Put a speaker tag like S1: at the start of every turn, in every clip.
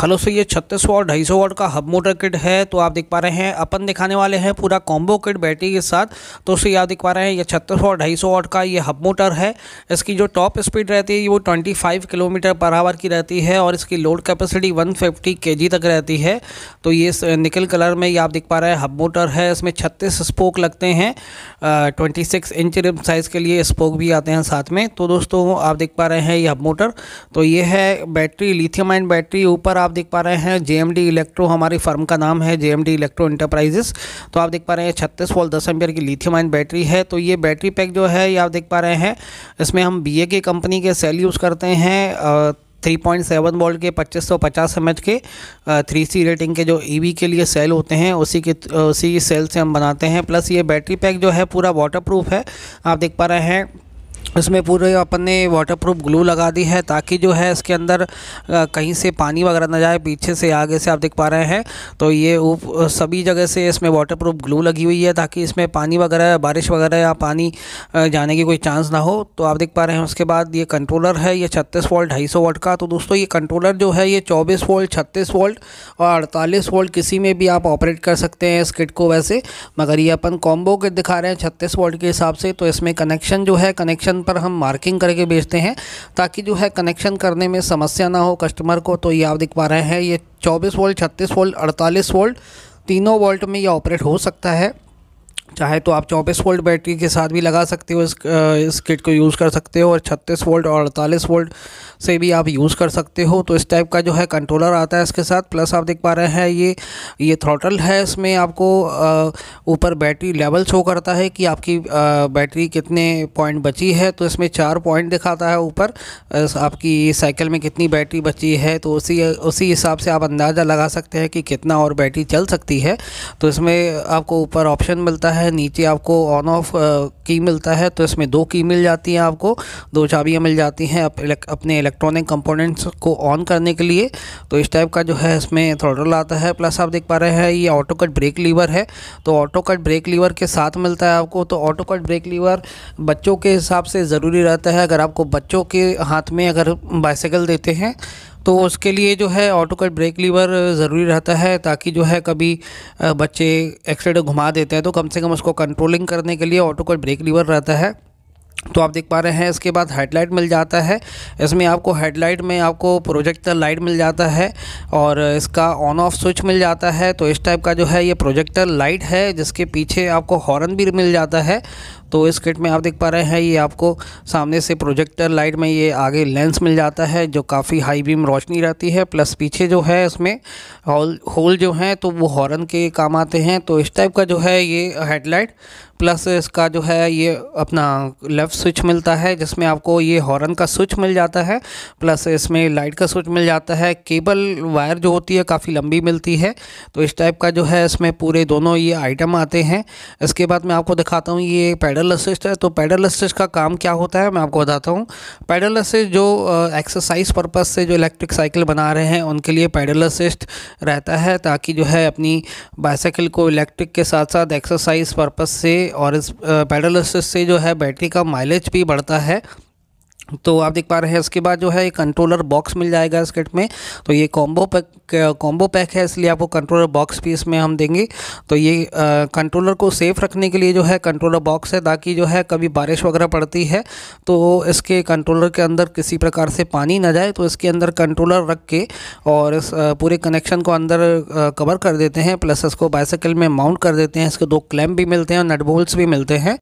S1: hello सो ये 3600 और 250 वाट का हब मोटर किट है तो आप देख पा रहे हैं अपन दिखाने वाले हैं पूरा कॉम्बो किट बैटरी के साथ तो उसे ये आप देख पा रहे हैं ये 3600 और 250 वाट का ये हब मोटर है इसकी जो टॉप स्पीड रहती है वो 25 किलोमीटर पर आवर की रहती है और इसकी लोड कैपेसिटी 150 फिफ्टी तक रहती है तो ये निकल कलर में ये आप देख पा रहे हैं हब मोटर है इसमें छत्तीस स्पोक लगते हैं ट्वेंटी इंच रिम साइज़ के लिए स्पोक भी आते हैं साथ में तो दोस्तों आप देख पा रहे हैं ये हब मोटर तो ये है बैटरी लिथियम आइन बैटरी ऊपर आप देख पा रहे हैं जे इलेक्ट्रो हमारी फर्म का नाम है जे इलेक्ट्रो इंटरप्राइजेस तो आप देख पा रहे हैं छत्तीस वोल्ट दस एम्पियर की लिथियम आइन बैटरी है तो ये बैटरी पैक जो है ये आप देख पा रहे हैं इसमें हम बी के कंपनी के सेल यूज़ करते हैं थ्री पॉइंट सेवन वोल्ट के पच्चीस सौ पचास एम के थ्री सी रेटिंग के जो ई e के लिए सेल होते हैं उसी के उसी सेल से हम बनाते हैं प्लस ये बैटरी पैक जो है पूरा वाटर प्रूफ है आप देख पा रहे हैं इसमें पूरे अपन ने वाटर प्रूफ ग्लू लगा दी है ताकि जो है इसके अंदर कहीं से पानी वगैरह ना जाए पीछे से आगे से आप देख पा रहे हैं तो ये उप, सभी जगह से इसमें वाटर प्रूफ ग्लू लगी हुई है ताकि इसमें पानी वगैरह बारिश वगैरह या पानी जाने की कोई चांस ना हो तो आप देख पा रहे हैं उसके बाद ये कंट्रोलर है ये छत्तीस वोल्ट ढाई सौ का तो दोस्तों ये कंट्रोलर जो है ये चौबीस वोल्ट छत्तीस वोल्ट और अड़तालीस वोल्ट किसी में भी आप ऑपरेट कर सकते हैं इस किट को वैसे मगर ये अपन कॉम्बो के दिखा रहे हैं छत्तीस वोल्ट के हिसाब से तो इसमें कनेक्शन जो है कनेक्शन कनेक्शन पर हम मार्किंग करके बेचते हैं ताकि जो है कनेक्शन करने में समस्या ना हो कस्टमर को तो ये आप दिख पा रहे हैं ये चौबीस वोल्ट छत्तीस वोल्ट अड़तालीस वोल्ट तीनों वोल्ट में ये ऑपरेट हो सकता है चाहे तो आप चौबीस वोल्ट बैटरी के साथ भी लगा सकते हो इस इस किट को यूज़ कर सकते हो और छत्तीस वोल्ट और अड़तालीस वोल्ट से भी आप यूज़ कर सकते हो तो इस टाइप का जो है कंट्रोलर आता है इसके साथ प्लस आप देख पा रहे हैं ये ये थ्रोटल है इसमें आपको ऊपर बैटरी लेवल शो करता है कि आपकी बैटरी कितने पॉइंट बची है तो इसमें चार पॉइंट दिखाता है ऊपर आपकी साइकिल में कितनी बैटरी बची है तो उसी उसी हिसाब से आप अंदाज़ा लगा सकते हैं कि कितना और बैटरी चल सकती है तो इसमें आपको ऊपर ऑप्शन मिलता है है नीचे आपको ऑन ऑफ की मिलता है तो इसमें दो की मिल जाती हैं आपको दो चाबियाँ मिल जाती हैं अप, अपने इलेक्ट्रॉनिक कंपोनेंट्स को ऑन करने के लिए तो इस टाइप का जो है इसमें थ्रोटल आता है प्लस आप देख पा रहे हैं ये ऑटो कट ब्रेक लीवर है तो ऑटो कट ब्रेक लीवर के साथ मिलता है आपको तो ऑटो कट ब्रेक लीवर बच्चों के हिसाब से ज़रूरी रहता है अगर आपको बच्चों के हाथ में अगर बाइसाइकिल देते हैं तो उसके लिए जो है ऑटो कट ब्रेक लीवर ज़रूरी रहता है ताकि जो है कभी बच्चे एक्सीडेंट घुमा देते हैं तो कम से कम उसको कंट्रोलिंग करने के लिए ऑटो कट ब्रेक लीवर रहता है तो आप देख पा रहे हैं इसके बाद हेडलाइट मिल जाता है इसमें आपको हेडलाइट में आपको प्रोजेक्टर लाइट मिल जाता है और इसका ऑन ऑफ स्विच मिल जाता है तो इस टाइप का जो है ये प्रोजेक्टर लाइट है जिसके पीछे आपको हॉर्न भी मिल जाता है तो इस किट में आप देख पा रहे हैं ये आपको सामने से प्रोजेक्टर लाइट में ये आगे लेंस मिल जाता है जो काफ़ी हाई बीम रोशनी रहती है प्लस पीछे जो है इसमें होल होल जो हैं तो वो हॉर्न के काम आते हैं तो इस टाइप का जो है ये हेडलाइट प्लस इसका जो है ये अपना लेफ़्ट स्विच मिलता है जिसमें आपको ये हॉर्न का स्विच मिल जाता है प्लस इसमें लाइट का स्विच मिल जाता है केबल वायर जो होती है काफ़ी लंबी मिलती है तो इस टाइप का जो है इसमें पूरे दोनों ये आइटम आते हैं इसके बाद मैं आपको दिखाता हूँ ये पैडल असिस्ट है तो पैडल असिस्ट का काम क्या होता है मैं आपको बताता हूँ पैडल असिस्ट जो एक्सरसाइज पर्पज़ से जो इलेक्ट्रिक साइकिल बना रहे हैं उनके लिए पैडल असिस्ट रहता है ताकि जो है अपनी बाइसाइकिल को इलेक्ट्रिक के साथ साथ एक्सरसाइज पर्पज़ से और इस पैडल असिस्ट से जो है बैटरी का माइलेज भी बढ़ता है तो आप देख पा रहे हैं इसके बाद जो है कंट्रोलर बॉक्स मिल जाएगा इस किट में तो ये कॉम्बो पैक कॉम्बो पैक है इसलिए आपको कंट्रोलर बॉक्स भी इसमें हम देंगे तो ये आ, कंट्रोलर को सेफ़ रखने के लिए जो है कंट्रोलर बॉक्स है ताकि जो है कभी बारिश वगैरह पड़ती है तो इसके कंट्रोलर के अंदर किसी प्रकार से पानी ना जाए तो इसके अंदर कंट्रोलर रख के और इस पूरे कनेक्शन को अंदर कवर कर देते हैं प्लस इसको बाइसाइकिल में माउंट कर देते हैं इसके दो क्लैम्प भी मिलते हैं और नट भी मिलते हैं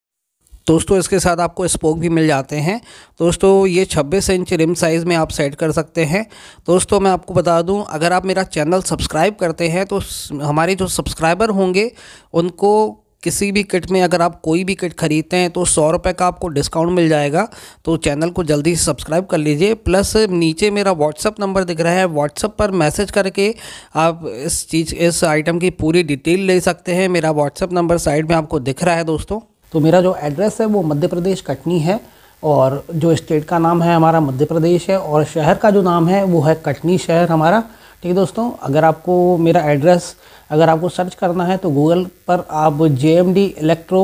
S1: दोस्तों इसके साथ आपको स्पोक भी मिल जाते हैं दोस्तों ये 26 इंच रिम साइज़ में आप सेट कर सकते हैं दोस्तों मैं आपको बता दूं अगर आप मेरा चैनल सब्सक्राइब करते हैं तो हमारे जो सब्सक्राइबर होंगे उनको किसी भी किट में अगर आप कोई भी किट खरीदते हैं तो सौ रुपये का आपको डिस्काउंट मिल जाएगा तो चैनल को जल्दी सब्सक्राइब कर लीजिए प्लस नीचे मेरा व्हाट्सअप नंबर दिख रहा है व्हाट्सअप पर मैसेज करके आप इस चीज़ इस आइटम की पूरी डिटेल ले सकते हैं मेरा व्हाट्सअप नंबर साइड में आपको दिख रहा है दोस्तों तो मेरा जो एड्रेस है वो मध्य प्रदेश कटनी है और जो स्टेट का नाम है हमारा मध्य प्रदेश है और शहर का जो नाम है वो है कटनी शहर हमारा ठीक है दोस्तों अगर आपको मेरा एड्रेस अगर आपको सर्च करना है तो गूगल पर आप J M D electro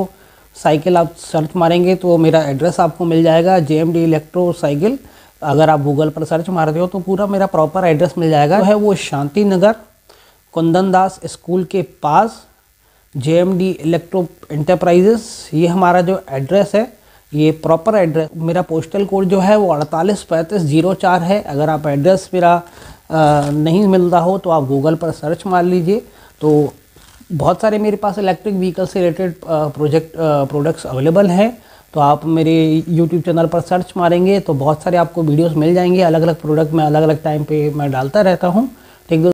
S1: cycle आप सर्च मारेंगे तो मेरा एड्रेस आपको मिल जाएगा J M D electro cycle अगर आप गूगल पर सर्च मारते हो तो पूरा मेरा प्रॉपर एड्रेस मिल जाएगा तो है वो शांति नगर कुंदन दास स्कूल के पास J M D electro enterprises ये हमारा जो एड्रेस है ये प्रॉपर एड्रेस मेरा पोस्टल कोड जो है वो अड़तालीस पैंतीस जीरो चार है अगर आप एड्रेस मेरा आ, नहीं मिलता हो तो आप गूगल पर सर्च मार लीजिए तो बहुत सारे मेरे पास इलेक्ट्रिक व्हीकल से रिलेटेड प्रोजेक्ट प्रोडक्ट्स अवेलेबल हैं तो आप मेरे यूट्यूब चैनल पर सर्च मारेंगे तो बहुत सारे आपको वीडियोस मिल जाएंगे अलग अलग प्रोडक्ट में अलग अलग टाइम पे मैं डालता रहता हूँ ठीक